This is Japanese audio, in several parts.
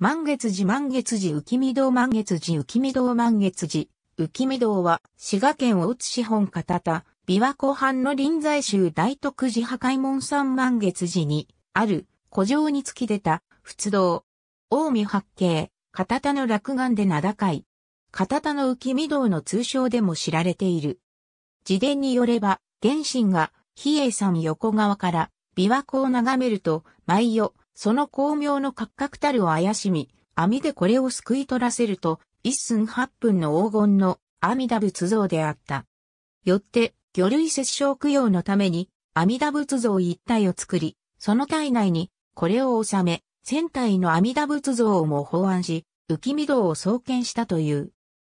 満月寺満月寺浮見堂満月寺浮見堂満月寺浮見堂は滋賀県を打つ資本片田琵琶湖畔の臨済宗大徳寺破壊門山満月寺にある古城に突き出た仏堂近江八景片田の落眼で名高い片田の浮見堂の通称でも知られている自伝によれば原神が比叡山横側から琵琶湖を眺めると毎夜その巧妙の格角たるを怪しみ、網でこれを救い取らせると、一寸八分の黄金の阿弥陀仏像であった。よって、魚類殺傷供養のために、阿弥陀仏像一体を作り、その体内に、これを収め、船体の阿弥陀仏像をも法案し、浮見道を創建したという。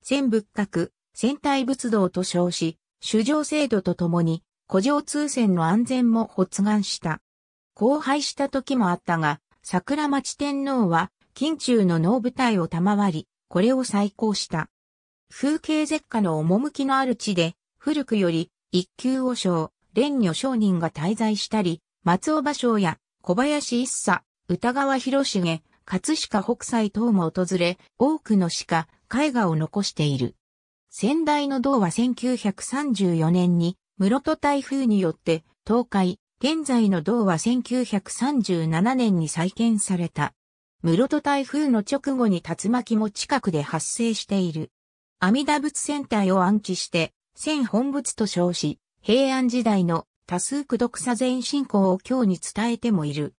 船仏閣、船体仏道と称し、主上制度とともに、古城通船の安全も発願した。荒廃した時もあったが、桜町天皇は、近中の能舞台を賜り、これを再興した。風景絶下の趣のある地で、古くより、一級和尚、蓮女商人が滞在したり、松尾芭蕉や小林一茶、歌川広重、葛飾北斎等も訪れ、多くの鹿、絵画を残している。先代の道は1934年に、室戸台風によって、東海、現在の銅は1937年に再建された。室戸台風の直後に竜巻も近くで発生している。阿弥陀仏船体を安置して、千本仏と称し、平安時代の多数苦読者全信仰を今日に伝えてもいる。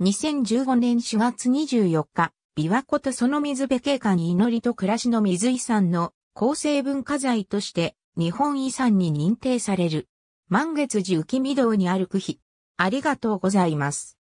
2015年4月24日、琵琶湖とその水辺景観祈りと暮らしの水遺産の構成文化財として日本遺産に認定される。満月寺浮見堂にある区碑、ありがとうございます。